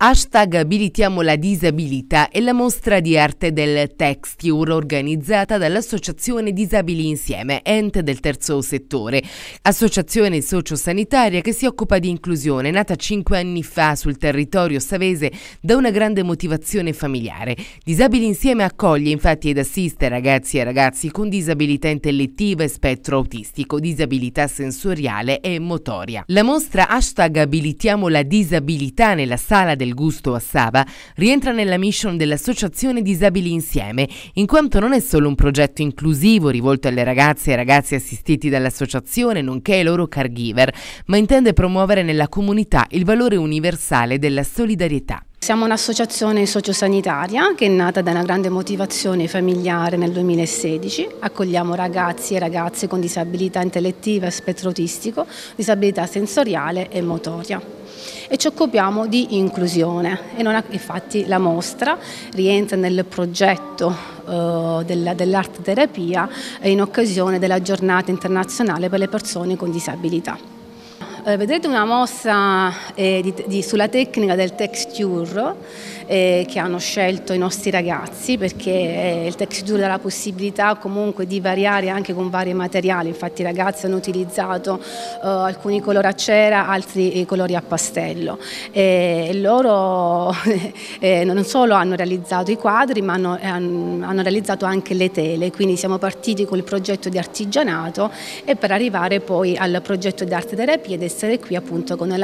Hashtag Abilitiamo la disabilità è la mostra di arte del texture organizzata dall'Associazione Disabili Insieme, ente del terzo settore, associazione sociosanitaria che si occupa di inclusione, nata cinque anni fa sul territorio savese da una grande motivazione familiare. Disabili Insieme accoglie infatti ed assiste ragazzi e ragazzi con disabilità intellettiva e spettro autistico, disabilità sensoriale e motoria. La mostra Hashtag Abilitiamo la disabilità nella sala del del gusto a Sava rientra nella mission dell'Associazione Disabili Insieme, in quanto non è solo un progetto inclusivo rivolto alle ragazze e ragazzi assistiti dall'associazione, nonché ai loro caregiver, ma intende promuovere nella comunità il valore universale della solidarietà. Siamo un'associazione sociosanitaria che è nata da una grande motivazione familiare nel 2016. Accogliamo ragazzi e ragazze con disabilità intellettiva e spettro autistico, disabilità sensoriale e motoria e ci occupiamo di inclusione. Ha, infatti la mostra rientra nel progetto eh, della, dell'arte terapia eh, in occasione della giornata internazionale per le persone con disabilità. Eh, vedrete una mossa eh, di, di, sulla tecnica del texture eh, che hanno scelto i nostri ragazzi perché eh, il texture dà la possibilità comunque di variare anche con vari materiali, infatti i ragazzi hanno utilizzato eh, alcuni colori a cera, altri eh, colori a pastello e loro non solo hanno realizzato i quadri ma hanno, hanno realizzato anche le tele, quindi siamo partiti col progetto di artigianato e per arrivare poi al progetto di arte terapia ed essere qui appunto con,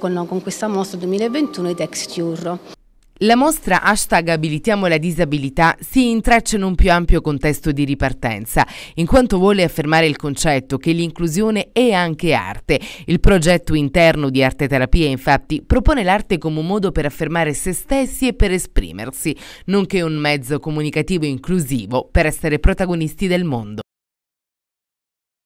con, con questa mostra 2021 Texture. La mostra hashtag Abilitiamo la disabilità si intreccia in un più ampio contesto di ripartenza, in quanto vuole affermare il concetto che l'inclusione è anche arte. Il progetto interno di Arte Terapia, infatti, propone l'arte come un modo per affermare se stessi e per esprimersi, nonché un mezzo comunicativo inclusivo per essere protagonisti del mondo.